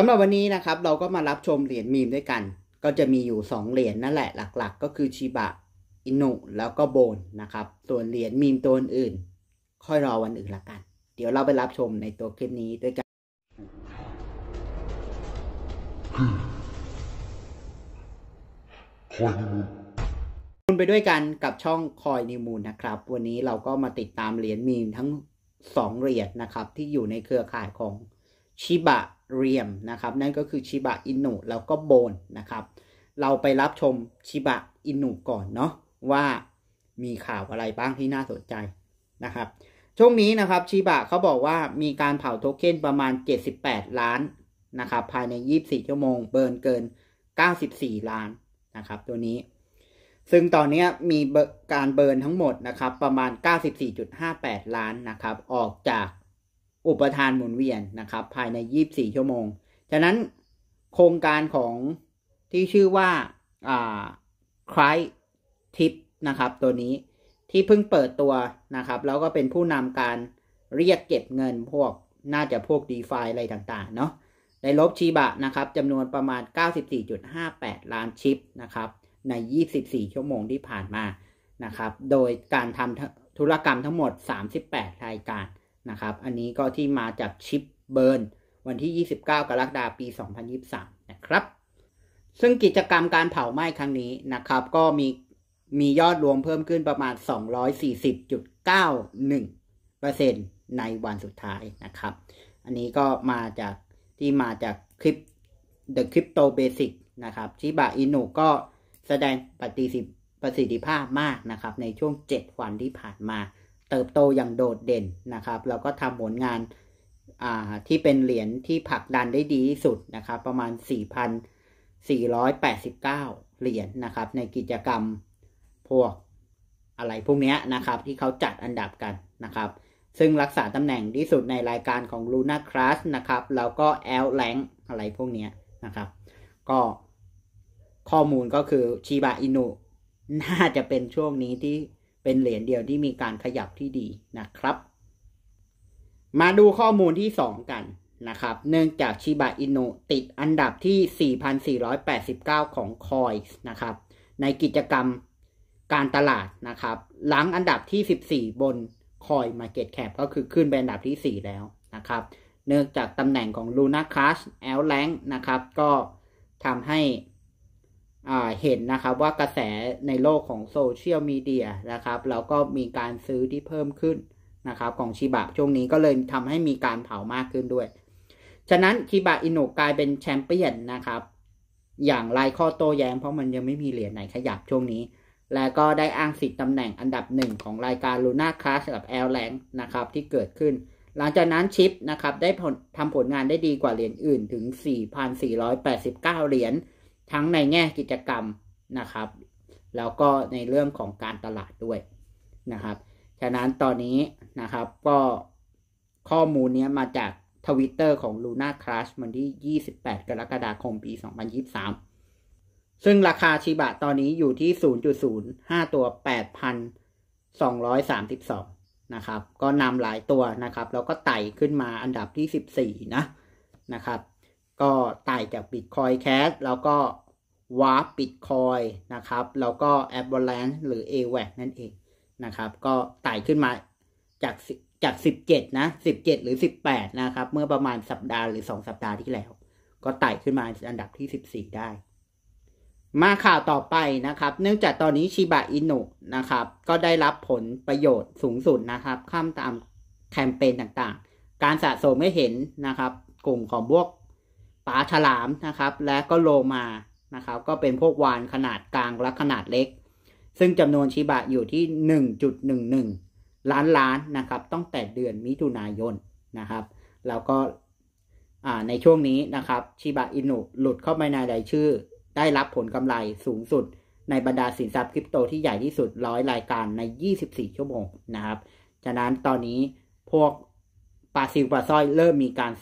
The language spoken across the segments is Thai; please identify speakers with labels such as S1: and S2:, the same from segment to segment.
S1: สำหรับวันนี้นะครับเราก็มารับชมเหรียญมีมด้วยกัน ก็จะมีอยู่2เหรียญนั่นแหละหลัก ๆ ก็คือชิบะอินุแล้วก็โบนนะครับ ส่วนเหรียญมีมตัวอื่น ค่อยรอวันอื่นละกัน เดี๋ยวเราไปรับชมในตัวคลิปนี้ด้วยกันคคุณไปด้วยกันกับช่องคอยนิมูลนะครับวันนี้เราก็มาติดตามเหรียญมีมทั้ง2เหรียญนะครับ ที่อยู่ในเครือข่ายของชิบะเรียมนะครับ นั่นก็คือชิบะอินุแล้วก็โบนนะครับ เราไปรับชมชิบะอินุก่อนเนาะว่ามีข่าวอะไรบ้างที่น่าสนใจนะครับ ช่วงนี้นะครับชิบะเขาบอกว่ามีการเผาโทเค็นประมาณ 78 ล้านนะครับ ภายใน 24 ชั่วโมงเบิร์นเกิน 94 ล้านนะครับ ตัวนี้ ซึ่งตอนนี้มีการเบิร์นทั้งหมดนะครับ ประมาณ 94.58 ล้านนะครับ ออกจากอุปทานหมุนเวียนนะครับภายใน 24 ชั่วโมงฉะนั้นโครงการของที่ชื่อว่าคลายทิป นะครับ ตัวนี้ที่เพิ่งเปิดตัวนะครับ แล้วก็เป็นผู้นำการเรียกเก็บเงินพวกน่าจะพวก d e f าอะไรต่างๆเนาะในลบชีบะนะครับจำนวนประมาณ 94.58 ล้านชิปนะครับใน 24 ชั่วโมงที่ผ่านมานะครับ โดยการทำธุรกรรมทั้งหมด 38 รายการนะครับอันนี้ก็ที่มาจากชิปเบิร์นวันที่ 29 กรกฎาคมปี 2023 นะครับ ซึ่งกิจกรรมการเผาไหม้ครั้งนี้นะครับ ก็มีมียอดรวมเพิ่มขึ้นประมาณ 240.91%ในวันสุดท้ายนะครับ อันนี้ก็มาจากที่มาจากคลิป The Crypto Basic นะครับชิบะอินุก็แสดงปฏิสิประสิทธิภาพมากนะครับ ในช่วง 7 วันที่ผ่านมาเติบโตอย่างโดดเด่นนะครับ เราก็ทำผลงานที่เป็นเหรียญที่ผลักดันได้ดีที่สุดนะครับ ประมาณ 4,489 เหรียญนนะครับ ในกิจกรรมพวกอะไรพวกนี้นะครับ ที่เขาจัดอันดับกันนะครับ ซึ่งรักษาตำแหน่งที่สุดในรายการของ Luna c r a s s นะครับ แล้วก็แอลแลงอะไรพวกนี้นะครับ ก็ข้อมูลก็คือชีบะอินุน่าจะเป็นช่วงนี้ที่เป็นเหรียญเดียวที่มีการขยับที่ดีนะครับ มาดูข้อมูลที่ 2 กันนะครับ เนื่องจากชิบะอินุติดอันดับที่ 4,489 ของคอยส์นะครับ ในกิจกรรมการตลาดนะครับ หลังอันดับที่ 14 บนคอยมาเก็ตแคปก็คือขึ้นเป็นอันดับที่ 4 แล้วนะครับ เนื่องจากตำแหน่งของน่าคลาสแอลแลงนะครับ ก็ทำให้เห็นนะครับว่ากระแสในโลกของโซเชียลมีเดียนะครับแล้วก็มีการซื้อที่เพิ่มขึ้นนะครับของชิบะช่วงนี้ก็เลยทำให้มีการเผามากขึ้นด้วย ฉะนั้นชิบะอินุกลายเป็นแชมเปี้ยนนะครับอย่างไรข้อโต้แย้งเพราะมันยังไม่มีเหรียญไหนขยับช่วงนี้ และก็ได้อ้างสิทธิ์ตำแหน่งอันดับหนึ่งของรายการลูน่าคลาสกับแอลแลงนะครับที่เกิดขึ้น หลังจากนั้นชิปนะครับได้ทำผลงานได้ดีกว่าเหรียญอื่น ถึง4,489เหรียญทั้งในแง่กิจกรรมนะครับ แล้วก็ในเรื่องของการตลาดด้วยนะครับฉะนั้นตอนนี้นะครับก็ข้อมูลนี้มาจากทวิตเตอร์ของ Luna Crash วันที่ 28 กรกฎาคม ปี 2023 ซึ่งราคาชิบะตอนนี้อยู่ที่ 0.05 ตัว 8,232 นะครับ ก็นำหลายตัวนะครับ แล้วก็ไต่ขึ้นมาอันดับที่ 14 นะนะครับก็ไต่จาก Bitcoin Cash แล้วก็ Warp Bitcoin นะครับ แล้วก็ a v a l a n c e หรือ AWAC นั่นเองนะครับ ก็ไต่ขึ้นมาจากจาก17นะ 17 หรือ 18 นะครับ เมื่อประมาณสัปดาห์หรือ 2 สัปดาห์ที่แล้ว ก็ไต่ขึ้นมาอันดับที่ 14 ได้ มาข่าวต่อไปนะครับ เนื่องจากตอนนี้ชิบะอินุนะครับ ก็ได้รับผลประโยชน์สูงสุดนะครับ ข้ามตามแคมเปญต่าง ๆ การสะสมไม่เห็นนะครับกลุ่มของพวกปลาฉลามนะครับและก็โลมานะครับ ก็เป็นพวกวานขนาดกลางและขนาดเล็ก ซึ่งจำนวนชิบะอยู่ที่ 1.11 ล้านล้านนะครับตั้งแต่เดือนมิถุนายนนะครับแล้วก็ในช่วงนี้นะครับชิบะอินุหลุดเข้าไปในรายชื่อ ได้รับผลกำไรสูงสุดในบรรดาสินทรัพย์คริปโตที่ใหญ่ที่สุดร้อยรายการใน 24 ชั่วโมงนะครับฉะนั้นตอนนี้พวกปลาซิลปลาสร้อยเริ่มมีการ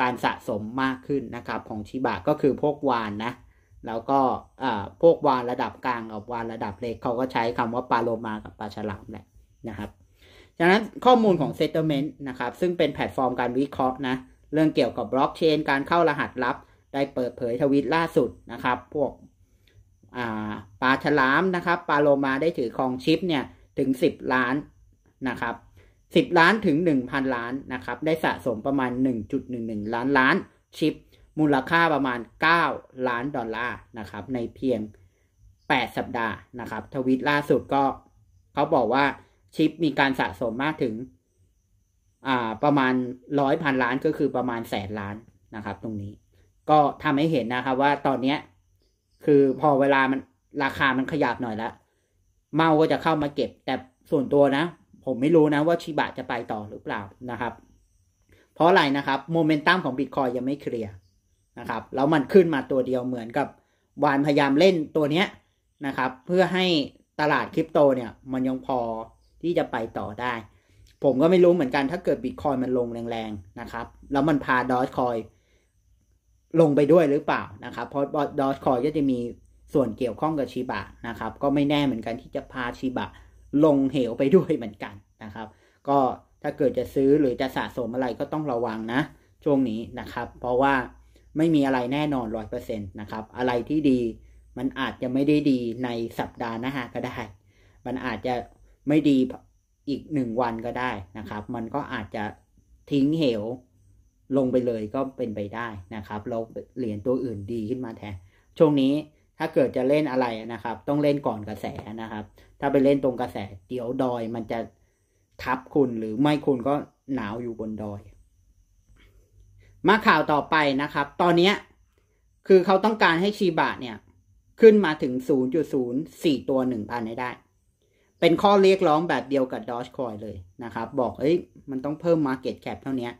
S1: การสะสมมากขึ้นนะครับ ของชิบะก็คือพวกวานนะ แล้วก็พวกวานระดับกลาง กับวานระดับเล็กเขาก็ใช้คำว่าปลาโลมา กับปลาฉลาม แหละนะครับ จากนั้นข้อมูลของ Settlement นะครับ ซึ่งเป็นแพลตฟอร์มการวิเคราะห์นะเรื่องเกี่ยวกับบล็อกเชนการเข้ารหัสลับได้เปิดเผยทวิตล่าสุดนะครับ พวกปลาฉลามนะครับปลาโลมาได้ถือครองชิปเนี่ยถึง 10 ล้านนะครับ10 ล้านถึง 1,000 ล้านนะครับ ได้สะสมประมาณ1.11ล้านล้านชิป มูลค่าประมาณ 9 ล้านดอลลาร์นะครับ ในเพียง8สัปดาห์นะครับ ทวิตล่าสุดก็เขาบอกว่าชิปมีการสะสมมากถึงประมาณร้อยพันล้านก็คือประมาณแสนล้านนะครับ ตรงนี้ ก็ทำให้เห็นนะครับ ว่าตอนนี้คือพอเวลามันราคามันขยับหน่อยละเมาก็จะเข้ามาเก็บแต่ส่วนตัวนะผมไม่รู้นะว่าชิบะจะไปต่อหรือเปล่านะครับ เพราะอะไรนะครับโมเมนตัมของบิตคอยยังไม่เคลียร์นะครับ แล้วมันขึ้นมาตัวเดียวเหมือนกับวานพยายามเล่นตัวเนี้ยนะครับ เพื่อให้ตลาดคริปโตเนี่ยมันยังพอที่จะไปต่อได้ ผมก็ไม่รู้เหมือนกันถ้าเกิดบิตคอยมันลงแรงๆนะครับ แล้วมันพาดอทคอยลงไปด้วยหรือเปล่านะครับ เพราะดอทคอยก็จะมีส่วนเกี่ยวข้องกับชีบะนะครับ ก็ไม่แน่เหมือนกันที่จะพาชีบะลงเหวไปด้วยเหมือนกันนะครับ ก็ถ้าเกิดจะซื้อหรือจะสะสมอะไรก็ต้องระวังนะ ช่วงนี้นะครับ เพราะว่าไม่มีอะไรแน่นอนร้อยเปอร์เซ็นต์นะครับ อะไรที่ดีมันอาจจะไม่ได้ดีในสัปดาห์นะฮะก็ได้มันอาจจะไม่ดีอีกหนึ่งวันก็ได้นะครับ มันก็อาจจะทิ้งเหวลงไปเลยก็เป็นไปได้นะครับ เราเหรียญตัวอื่นดีขึ้นมาแทนช่วงนี้ถ้าเกิดจะเล่นอะไรนะครับ ต้องเล่นก่อนกระแสนะครับ ถ้าไปเล่นตรงกระแส เดี๋ยวดอยมันจะทับคุณหรือไม่คุณก็หนาวอยู่บนดอย มาข่าวต่อไปนะครับ ตอนนี้คือเขาต้องการให้ชีบทเนี่ย ขึ้นมาถึง 0.04 ตัว1,000ได้ เป็นข้อเรียกร้องแบบเดียวกับดอชคอยเลยนะครับ บอกเอ้ยมันต้องเพิ่ม Market Cap เท่านี้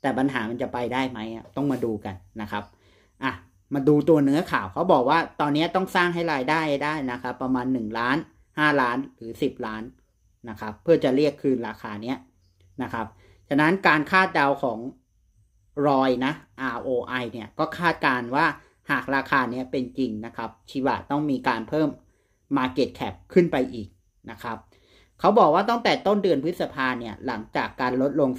S1: แต่ปัญหามันจะไปได้ไหมต้องมาดูกันนะครับอ่ะมาดูตัวเนื้อข่าวเขาบอกว่าตอนนี้ต้องสร้างให้รายได้ได้นะครับประมาณ 1 ล้าน 5 ล้านหรือ 10 ล้าน นะครับเพื่อจะเรียกคืนราคาเนี้ยนะครับ ฉะนั้นการคาดเดาของรอยนะ ROI เนี่ยก็คาดการว่าหากราคาเนี้ยเป็นจริงนะครับชีวะต้องมีการเพิ่ม Market Cap ขึ้นไปอีกนะครับ เขาบอกว่าตั้งแต่ต้นเดือนพฤษภาเนี่ยหลังจากการลดลง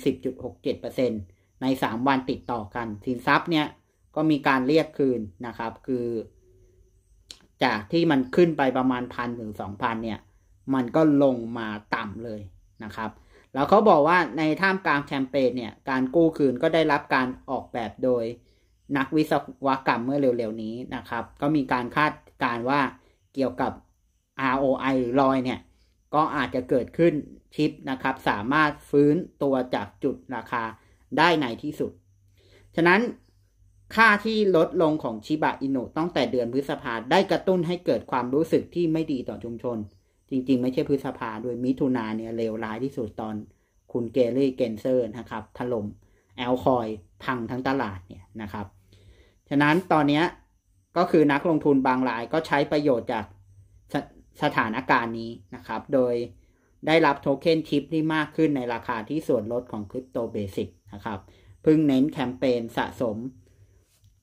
S1: 10.67%ใน 3 วันติดต่อกันสินทรัพย์เนี่ยก็มีการเรียกคืนนะครับ คือ จากที่มันขึ้นไปประมาณพันถึงสองพันเนี่ย มันก็ลงมาต่ำเลยนะครับ แล้วเขาบอกว่าในท่ามกลางแคมเปญเนี่ย การกู้คืนก็ได้รับการออกแบบโดย นักวิศวกรรมเมื่อเร็วๆนี้นะครับ ก็มีการคาดการว่าเกี่ยวกับ ROI หรือรอยเนี่ย ก็อาจจะเกิดขึ้นชิปนะครับ สามารถฟื้นตัวจากจุดราคาได้ในที่สุด ฉะนั้นค่าที่ลดลงของชิบะอินุตั้งแต่เดือนพฤษภาได้กระตุ้นให้เกิดความรู้สึกที่ไม่ดีต่อชุมชน จริงๆไม่ใช่พฤษภาด้วยมิถุนาเนี่ยเลวร้ายที่สุดตอนคุณเกลี่เกนเซอร์นะครับ ถล่มแอลคอย พังทั้งตลาดเนี่ยนะครับ ฉะนั้นตอนนี้ก็คือนักลงทุนบางรายก็ใช้ประโยชน์จากสสถานการณ์นี้นะครับโดยได้รับโทเค็นทิปที่มากขึ้นในราคาที่ส่วนลดของคริปโตเบสิกนะครับพึ่งเน้นแคมเปญสะสม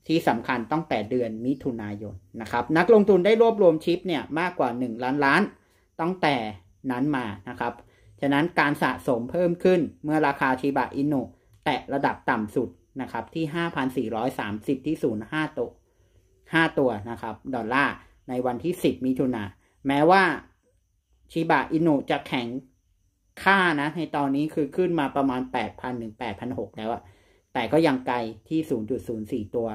S1: ที่สำคัญตั้งแต่เดือนมิถุนายนนะครับ นักลงทุนได้รวบรวมชิปเนี่ยมากกว่า 1 ล้านล้านตั้งแต่นั้นมานะครับฉะนั้นการสะสมเพิ่มขึ้นเมื่อราคาชิบะอินุแตะระดับต่ำสุดนะครับ ที่ 5,430 ที่ศูนย0.5 ตัว5ตัวนะครับ ดอลลาร์ ในวันที่ 10 มิถุนา แม้ว่าชิบะอินุจะแข็งค่านะ ในตอนนี้คือขึ้นมาประมาณ 8,000ถึง8,600แล้วอะแต่ก็ยังไกลที่ 0.04 ตัว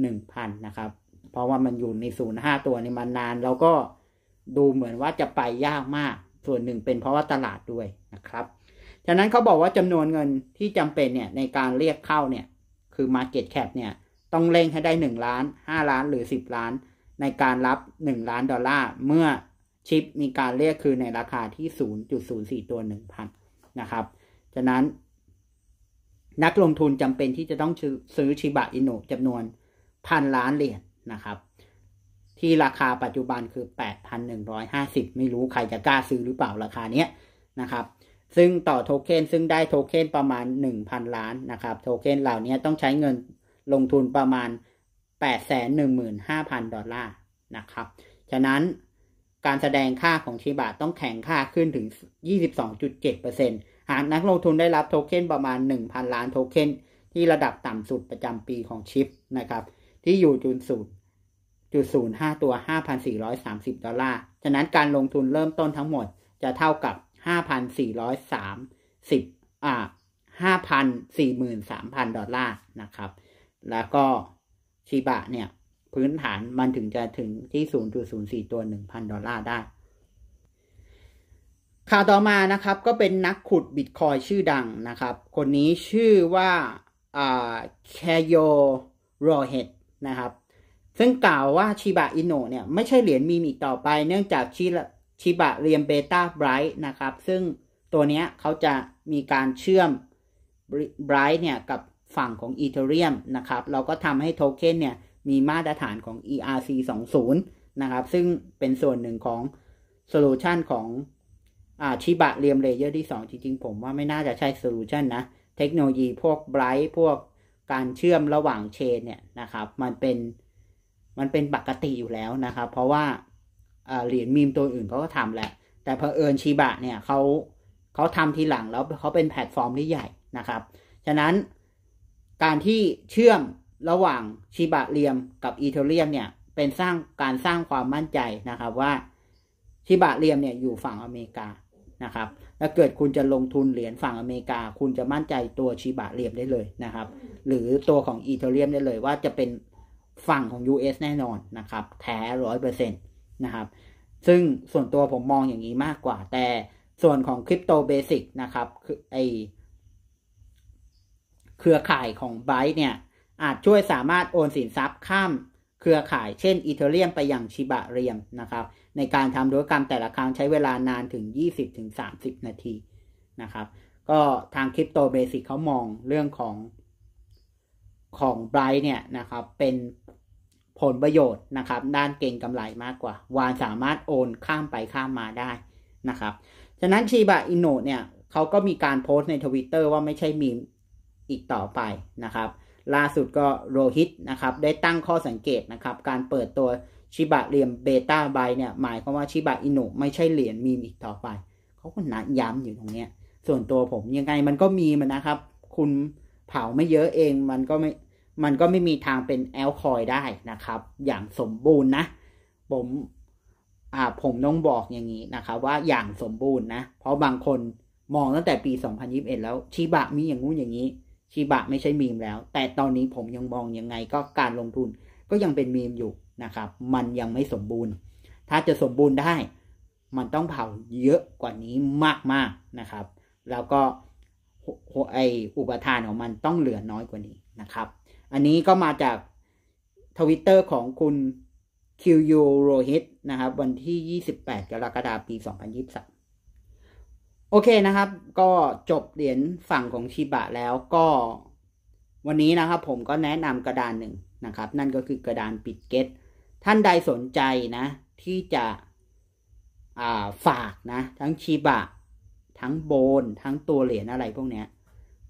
S1: หนึ่งพันนะครับ เพราะว่ามันอยู่ในศูนย์ห้าตัวนี้มานาน แล้วก็ดูเหมือนว่าจะไปยากมาก ส่วนหนึ่งเป็นเพราะว่าตลาดด้วยนะครับ ฉะนั้นเขาบอกว่าจำนวนเงินที่จำเป็นเนี่ย ในการเรียกเข้าเนี่ย คือ Market Cap เนี่ย ต้องเร่งให้ได้หนึ่งล้านห้าล้านหรือสิบล้านในการรับหนึ่งล้านดอลลาร์ เมื่อชิปมีการเรียกคือในราคาที่ศศููนนยย์์จุดสี่ตัวหนึ่งพันนะครับ ฉะนั้นนักลงทุนจำเป็นที่จะต้องซื้อชิบะอินโนจจำนวนพันล้านเหรียญนนะครับ ที่ราคาปัจจุบันคือแปดพันหนึ่งร้อยห้าสิบไม่รู้ใครจะกล้าซื้อหรือเปล่าราคาเนี้ยนะครับซึ่งต่อโทเค็นซึ่งได้โทเค็นประมาณหนึ่งพันล้านนะครับโทเค็นเหล่านี้ต้องใช้เงินลงทุนประมาณแปดแสนหนึ่งหมื่นห้าพันดอลลาร์นะครับ ฉะนั้นการแสดงค่าของชีบาต้องแข็งค่าขึ้นถึง 22.7%หากนักลงทุนได้รับโทเค็นประมาณ 1,000 ล้านโทเค็นที่ระดับต่ำสุดประจำปีของชิปนะครับที่อยู่จุดศูนย์จุดศูนย์ห้าตัวห้าพันสี่ร้อยสามสิบดอลลาร์ ฉะนั้นการลงทุนเริ่มต้นทั้งหมดจะเท่ากับห้าพันสี่ร้อยสามสิบอ่าห้าพันสี่หมื่นสามพันดอลลาร์นะครับ แล้วก็ชิบะเนี่ยพื้นฐานมันถึงจะถึงที่ศูนย์จุดศูนย์สี่ตัวหนึ่งพันดอลลาร์ได้ ข่าวต่อมานะครับก็เป็นนักขุดบิตคอยชื่อดังนะครับ คนนี้ชื่อว่าแคโยโรเฮดนะครับ ซึ่งกล่าวว่าชิบะอินโนเนี่ย ไม่ใช่เหรียญมีมอีกต่อไปเนื่องจากชิชิบะเรียมเบต้าไบรท์นะครับ ซึ่งตัวนี้เขาจะมีการเชื่อมไบรท์เนี่ย กับฝั่งของอีเทเรียมนะครับ เราก็ทำให้โทเค็นเนี่ย มีมาตรฐานของ ERC 20 นะครับ ซึ่งเป็นส่วนหนึ่งของโซลูชันของชิบะเรียมเลเยอร์ที่2 จริง ๆ ผมว่าไม่น่าจะใช่โซลูชันนะ เทคโนโลยีพวกไบรท์พวกการเชื่อมระหว่างเชนเนี่ยนะครับมันเป็นมันเป็นปกติอยู่แล้วนะครับ เพราะว่าเหรียญมีมตัวอื่นเขาก็ทำแหละแต่เพอเอิญชีบะเนี่ยเขาเขาทำทีหลังแล้วเขาเป็นแพลตฟอร์มที่ใหญ่นะครับ ฉะนั้นการที่เชื่อมระหว่างชีบะเรียมกับอีเทเรียมเนี่ยเป็นสร้างการสร้างความมั่นใจนะครับว่าชิบะเรียมเนี่ยอยู่ฝั่งอเมริกานะครับ ถ้าเกิดคุณจะลงทุนเหรียญฝั่งอเมริกา คุณจะมั่นใจตัวชีบะเรียมได้เลยนะครับ หรือตัวของอีเทเรียมได้เลยว่าจะเป็นฝั่งของ US แน่นอนนะครับ แท้ร้อยเปอร์เซ็นต์นะครับ ซึ่งส่วนตัวผมมองอย่างนี้มากกว่า แต่ส่วนของคริปโตเบสิกนะครับ คือไอเครือข่ายของไบต์เนี่ย อาจช่วยสามารถโอนสินทรัพย์ข้ามเครือข่ายเช่นอีเทเรียมไปยังชิบะเรียมนะครับในการทำธุรกรรมแต่ละครั้ง ใช้เวลานานถึง 20-30 นาทีนะครับ ก็ทางคริปโตเบสิกเขามองเรื่องของของไบรท์เนี่ยนะครับ เป็นผลประโยชน์นะครับ ด้านเก่งกำไรมากกว่า วานสามารถโอน ข้ามไปข้ามมาได้นะครับฉะนั้นชีบะอินโนเนี่ยเขาก็มีการโพสต์ในทวิตเตอร์ว่าไม่ใช่มีมอีกต่อไปนะครับล่าสุดก็โรฮิตนะครับ ได้ตั้งข้อสังเกตนะครับ การเปิดตัวชิบะเหรียญเบต้าไบเนี่ยหมายความว่าชิบะอินุไม่ใช่เหรียญมีมอีกต่อไป เขาก็นะย้ำอยู่ตรงเนี้ย ส่วนตัวผมยังไงมันก็มีมันนะครับ คุณเผาไม่เยอะเองมันก็ไม่ มันก็ไม่มีทางเป็นแอลคอยได้นะครับ อย่างสมบูรณ์นะ ผมอ่าผมต้องบอกอย่างนี้นะครับ ว่าอย่างสมบูรณ์นะ เพราะบางคนมองตั้งแต่ปี 2021 แล้วชิบะมีอย่างงู้นอย่างนี้ชิบะไม่ใช่มีมแล้ว แต่ตอนนี้ผมยังมองยังไงก็การลงทุนก็ยังเป็นมีมอยู่นะครับมันยังไม่สมบูรณ์ ถ้าจะสมบูรณ์ได้มันต้องเผาเยอะกว่านี้มากๆนะครับ แล้วก็ไออุปทานของมันต้องเหลือน้อยกว่านี้นะครับ อันนี้ก็มาจากทวิตเตอร์ของคุณ q ูโรฮิตนะครับวันที่ 28 กรกฎาคมปี 2023 โอเคนะครับ ก็จบเหรียญฝั่งของชิบะแล้วก็วันนี้นะครับผมก็แนะนำกระดานหนึ่งนะครับ นั่นก็คือกระดานปิดเกตท่านใดสนใจนะ ที่จะฝากนะ ทั้งชีบะ ทั้งโบนทั้งตัวเหรียญอะไรพวกเนี้ย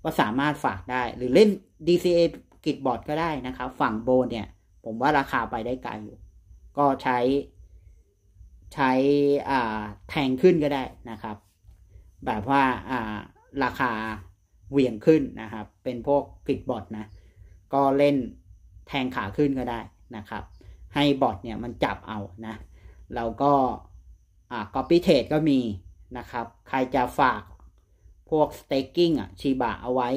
S1: ก็สามารถฝากได้ หรือเล่น DCA กิจบอร์ดก็ได้นะครับ ฝั่งโบนเนี่ย ผมว่าราคาไปได้ไกลอยู่ก็ใช้ใช้แทงขึ้นก็ได้นะครับ แบบว่าาราคา เหวี่ยงขึ้นนะครับ เป็นพวกกิจบอร์ดนะ ก็เล่นแทงขาขึ้นก็ได้นะครับให้บอทเนี่ยมันจับเอานะ เราก็อ่า copy trade ก็มีนะครับ ใครจะฝากพวก staking อ่ะชีบะเอาไว้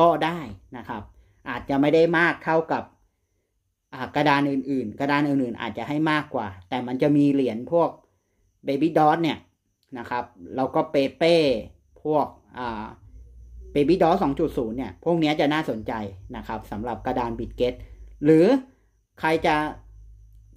S1: ก็ได้นะครับ อาจจะไม่ได้มากเท่ากับกระดานอื่น ๆ กระดานอื่นๆ อาจจะให้มากกว่า แต่มันจะมีเหรียญพวก Baby Dot เนี่ยนะครับแล้วก็เปเป้พวกอ่างจุดศูนย์เนี่ย พวกนี้จะน่าสนใจนะครับสำหรับกระดานบิตเกตหรือใครจะ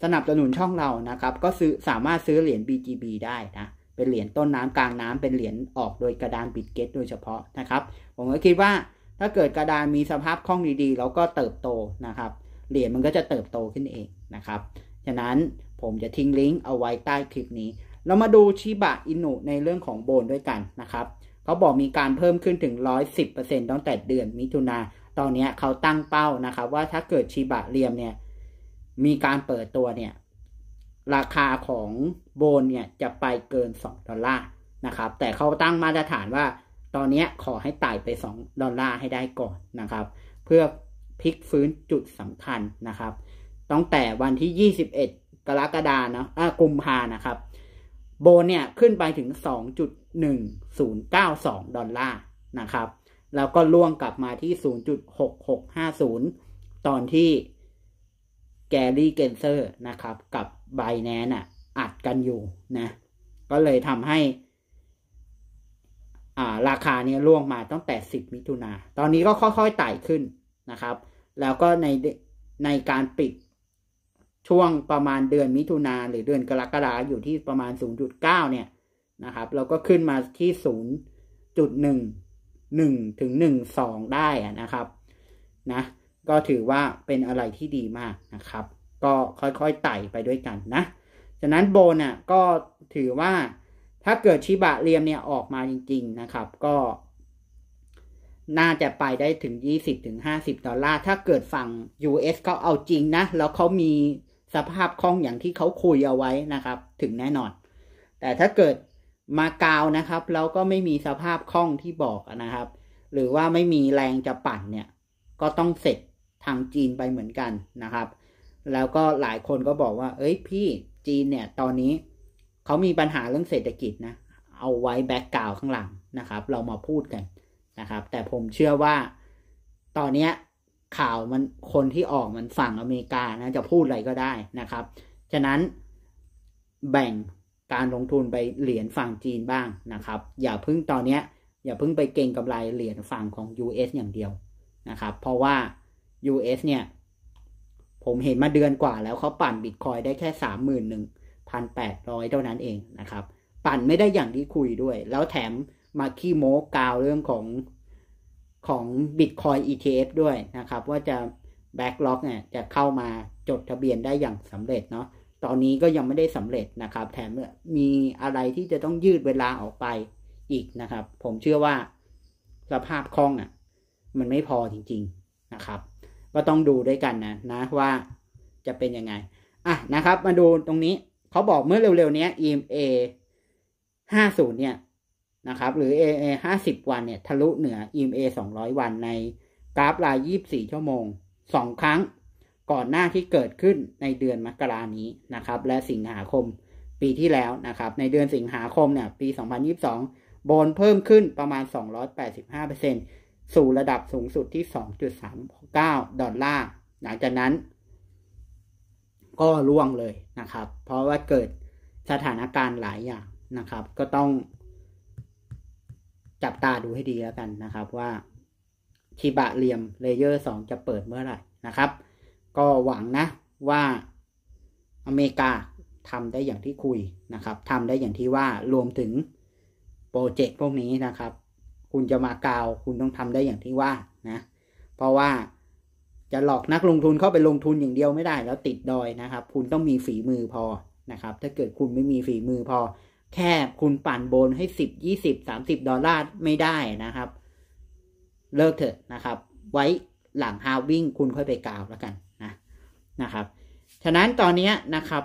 S1: สนับสนุนช่องเรานะครับ ก็ซื้อสามารถซื้อเหรียญ BGB ได้นะ เป็นเหรียญต้นน้ำกลางน้ำเป็นเหรียญออกโดยกระดานบิดเกตโดยเฉพาะนะครับ ผมก็คิดว่าถ้าเกิดกระดานมีสภาพคล่องดี ๆ แล้วก็เติบโตนะครับ เหรียญมันก็จะเติบโตขึ้นเองนะครับ ฉะนั้นผมจะทิ้งลิงก์เอาไว้ใต้คลิปนี้ เรามาดูชิบะอินุในเรื่องของโบนด้วยกันนะครับเขาบอกมีการเพิ่มขึ้นถึง110%ตั้งแต่เดือนมิถุนาตอนนี้เขาตั้งเป้านะครับ ว่าถ้าเกิดชิบะเรียมเนี่ยมีการเปิดตัวเนี่ย ราคาของโบนเนี่ย จะไปเกิน 2 ดอลลาร์ นะครับ แต่เขาตั้งมาตรฐานว่าตอนนี้ขอให้ไต่ไป 2 ดอลลาร์ให้ได้ก่อนนะครับ เพื่อพลิกฟื้นจุดสำคัญนะครับตั้งแต่วันที่ 21 กรกฎาเนาะกุมภานะครับ โบนเนี่ย ขึ้นไปถึง 2.1092 ดอลลาร์ นะครับ แล้วก็ล่วงกลับมาที่ 0.6650 ตอนที่แกรี่เกนเซอร์นะครับ กับไบแนนอ่ะอัดกันอยู่นะ ก็เลยทำให้อ่าราคาเนี้ยล่วงมาตั้งแต่10มิถุนาตอนนี้ก็ค่อยๆไต่ขึ้นนะครับ แล้วก็ในในการปิดช่วงประมาณเดือนมิถุนาหรือเดือนกรกฎาอยู่ที่ประมาณ0.9เนี่ยนะครับ เราก็ขึ้นมาที่0.1 1ถึง 1.2 ได้นะครับนะก็ถือว่าเป็นอะไรที่ดีมากนะครับ ก็ค่อยๆไต่ไปด้วยกันนะจากนั้นโบน่ะก็ถือว่าถ้าเกิดชิบะเรียมเนี่ยออกมาจริงๆนะครับ ก็ น่าจะไปได้ถึง 20-50ดอลลาร์ถ้าเกิดฝั่ง US เขาเอาจริงนะแล้วเขามีสภาพคล่องอย่างที่เขาคุยเอาไว้นะครับ ถึงแน่นอน แต่ถ้าเกิดมาเกาวนะครับแล้วก็ไม่มีสภาพคล่องที่บอกนะครับ หรือว่าไม่มีแรงจะปั่นเนี่ย ก็ต้องเสร็จทางจีนไปเหมือนกันนะครับ แล้วก็หลายคนก็บอกว่า เอ้ยพี่ จีนเนี่ยตอนนี้เขามีปัญหาเรื่องเศรษฐกิจนะ เอาไว้แบ็กกราวข้างหลังนะครับ เรามาพูดกันนะครับ แต่ผมเชื่อว่า ตอนนี้ข่าวมันคนที่ออกมันฝั่งอเมริกานะ จะพูดอะไรก็ได้นะครับ ฉะนั้นแบ่งการลงทุนไปเหรียญฝั่งจีนบ้างนะครับ อย่าพึ่งตอนนี้อย่าพึ่งไปเก่งกำไรเหรียญฝั่งของ US อย่างเดียวนะครับ เพราะว่า US เนี่ย ผมเห็นมาเดือนกว่าแล้วเขาปั่นบิตคอยได้แค่สามหมื่นหนึ่งพันแปดร้อยเท่านั้นเองนะครับ ปั่นไม่ได้อย่างที่คุยด้วย แล้วแถมมาขี้โม้กาวเรื่องของของบิตคอย ETF ด้วยนะครับ ว่าจะแบ็กล็อกเนี่ย จะเข้ามาจดทะเบียนได้อย่างสำเร็จเนาะ ตอนนี้ก็ยังไม่ได้สำเร็จนะครับ แถมมีอะไรที่จะต้องยืดเวลาออกไปอีกนะครับ ผมเชื่อว่าสภาพคล่องอะ่ะ มันไม่พอจริง ๆนะครับก็ต้องดูด้วยกันนะนะว่าจะเป็นยังไงอ่ะนะครับ มาดูตรงนี้เขาบอกเมื่อเร็วๆนี้ EMA 50เนี่ยนะครับหรือ AA 50 วันเนี่ยทะลุเหนือ EMA 200 วันในกราฟราย24ชั่วโมง 2 ครั้งก่อนหน้าที่เกิดขึ้นในเดือนมกรานี้นะครับ และสิงหาคมปีที่แล้วนะครับ ในเดือนสิงหาคมเนี่ย ปี 2022 โบนเพิ่มขึ้นประมาณ 285%เสู่ระดับสูงสุดที่ 2.39 ดอลลาร์ หลังจากนั้นก็ร่วงเลยนะครับ เพราะว่าเกิดสถานการณ์หลายอย่างนะครับ ก็ต้องจับตาดูให้ดีแล้วกันนะครับว่าชิบะเหลี่ยมเลเยอร์ 2 จะเปิดเมื่อไหร่นะครับ ก็หวังนะว่าอเมริกาทำได้อย่างที่คุยนะครับ ทำได้อย่างที่ว่ารวมถึงโปรเจกต์พวกนี้นะครับคุณจะมากาว คุณต้องทำได้อย่างที่ว่านะ เพราะว่าจะหลอกนักลงทุนเข้าไปลงทุนอย่างเดียวไม่ได้ แล้วติดดอยนะครับ คุณต้องมีฝีมือพอนะครับ ถ้าเกิดคุณไม่มีฝีมือพอ แค่คุณปั่นโบนให้สิบยี่สิบสามสิบดอลลาร์ไม่ได้นะครับ เลิกเถอะนะครับ ไว้หลังฮาวิ่งคุณค่อยไปกาวแล้วกันนะนะครับ ฉะนั้นตอนนี้นะครับ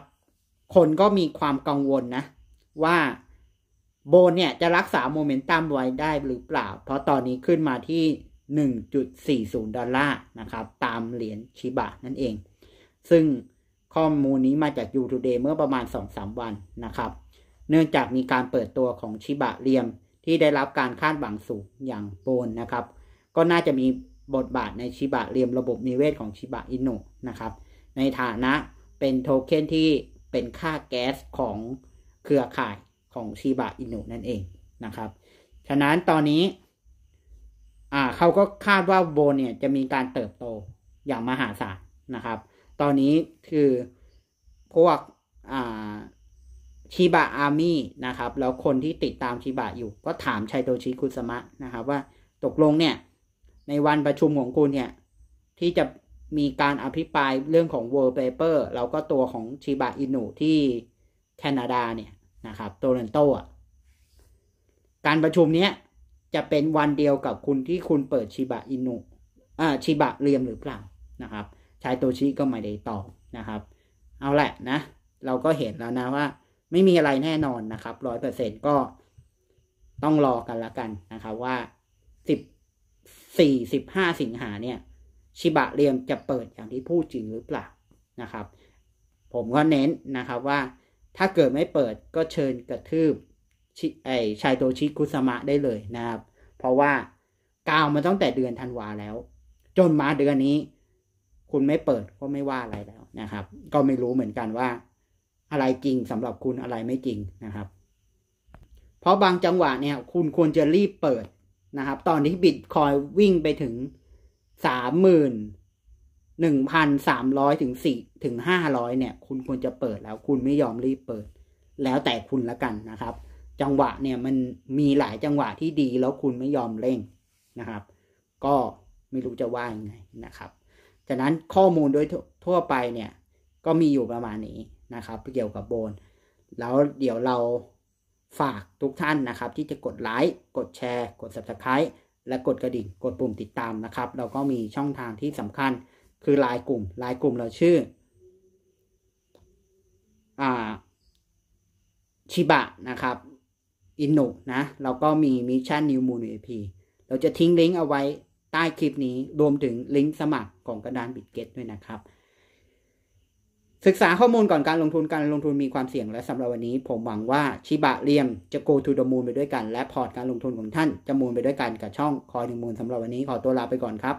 S1: คนก็มีความกังวลนะ ว่าโบนเนี่ย จะรักษาโมเมนตัมไว้ได้หรือเปล่า เพราะตอนนี้ขึ้นมาที่ 1.40 ดอลลาร์ นะครับ ตามเหรียญชิบะนั่นเอง ซึ่งข้อมูลนี้มาจาก u t o d a y เมื่อประมาณ 2-3 วันนะครับ เนื่องจากมีการเปิดตัวของชิบะเรียมที่ได้รับการคาดหวังสูงอย่างโบนนะครับ ก็น่าจะมีบทบาทในชิบะเรียมระบบนิเวศของชิบะอินุนะครับ ในฐานะเป็นโทเค็นที่เป็นค่าแก๊สของเครือข่ายของชีบะอินุนั่นเองนะครับ ฉะนั้นตอนนี้ อ่า เขาก็คาดว่าโบนเนี่ย จะมีการเติบโตอย่างมหาศาลนะครับ ตอนนี้คือ พวก อ่าชิบะอาร์มี่นะครับ แล้วคนที่ติดตามชิบะอยู่ ก็ถามชัยโตชิคุสมะนะครับ ว่าตกลงเนี่ย ในวันประชุมของคุณเนี่ย ที่จะมีการอภิปรายเรื่องของ World Paper แล้วก็ตัวของชิบะอินุที่แคนาดาเนี่ยนะครับโตเันโตอ่ะการประชุมเนี้ยจะเป็นวันเดียวกับคุณที่คุณเปิดชิบะอินุอ่าชิบะเรียมหรือเปล่านะครับชายโตชิก็ไม่ได้ตอบนะครับ เอาแหละนะ เราก็เห็นแล้วนะว่าไม่มีอะไรแน่นอนนะครับร้อยเปอร์เซ็นก็ต้องรอกันละกันนะครับ ว่าสิบสี่สิบห้าสิงหาเนี่ย ชิบะเรียมจะเปิดอย่างที่พูดจริงหรือเปล่านะครับ ผมก็เน้นนะครับว่าถ้าเกิดไม่เปิดก็เชิญกระทืบชไอชายโตชิคุสมะได้เลยนะครับ เพราะว่ากาวมาตั้งแต่เดือนธันวาแล้ว จนมาเดือนนี้ คุณไม่เปิดก็ไม่ว่าอะไรแล้วนะครับ ก็ไม่รู้เหมือนกันว่า อะไรจริงสำหรับคุณอะไรไม่จริงนะครับ เพราะบางจังหวะเนี่ย คุณควรจะรีบเปิดนะครับ ตอนที่บิตคอยวิ่งไปถึงสามหมื่นหนึ่งพันสามร้อยถึงสี่ถึงห้าร้อยเนี่ยคุณควรจะเปิดแล้วคุณไม่ยอมรีบเปิด แล้วแต่คุณละกันนะครับ จังหวะเนี่ยมันมีหลายจังหวะที่ดี แล้วคุณไม่ยอมเร่งนะครับ ก็ไม่รู้จะว่ายังไงนะครับ จากนั้นข้อมูลโดยทั่วไปเนี่ยก็มีอยู่ประมาณนี้นะครับเกี่ยวกับโบน แล้วเดี๋ยวเราฝากทุกท่านนะครับที่จะกดไลค์กดแชร์ กด subscribe และกดกระดิ่ง กดปุ่มติดตามนะครับ เราก็มีช่องทางที่สำคัญคือ ลายกลุ่มลายกลุ่มเราชื่อ อ่ชิบะนะครับ อินโนนะ เราก็มีมิชชั่นนิวมูนเอพีเราจะทิ้งลิงก์เอาไว้ใต้คลิปนี้รวมถึงลิงก์สมัครของกระดานบิตเกตด้วยนะครับ ศึกษาข้อมูลก่อนการลงทุนการลงทุนมีความเสี่ยงและสำหรับวันนี้ ผมหวังว่า ชิบะเรียมจะโกทูดมูลไปด้วยกัน และพอร์ตการลงทุนของท่านจะมูลไปด้วยกันกับช่องคอยหนึ่งมูลสำหรับวันนี้ขอตัวลาไปก่อนครับ